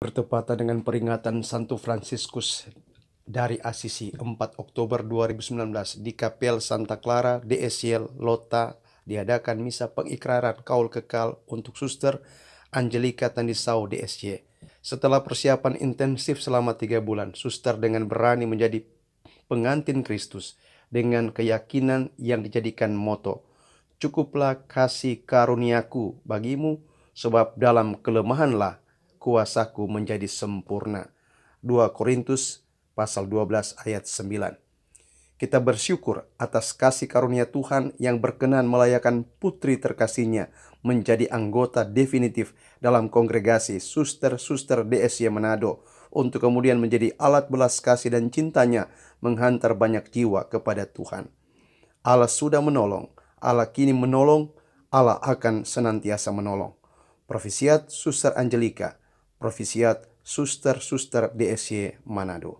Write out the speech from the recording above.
bertepatan dengan peringatan Santo Fransiskus dari Asisi 4 Oktober 2019 di Kapel Santa Clara DSL Lota diadakan misa pengikraran kaul kekal untuk suster Angelika Tandisau DSC. Setelah persiapan intensif selama tiga bulan, suster dengan berani menjadi pengantin Kristus dengan keyakinan yang dijadikan moto. Cukuplah kasih karuniaku bagimu, sebab dalam kelemahanlah kuasaku menjadi sempurna. 2 Korintus pasal 12 ayat 9. Kita bersyukur atas kasih karunia Tuhan yang berkenan melayakan putri terkasihnya menjadi anggota definitif dalam kongregasi suster-suster DSY Manado untuk kemudian menjadi alat belas kasih dan cintanya menghantar banyak jiwa kepada Tuhan. Allah sudah menolong, Allah kini menolong, Allah akan senantiasa menolong. Profesiat Suster Angelika Provisiat Suster Suster DSC Manado.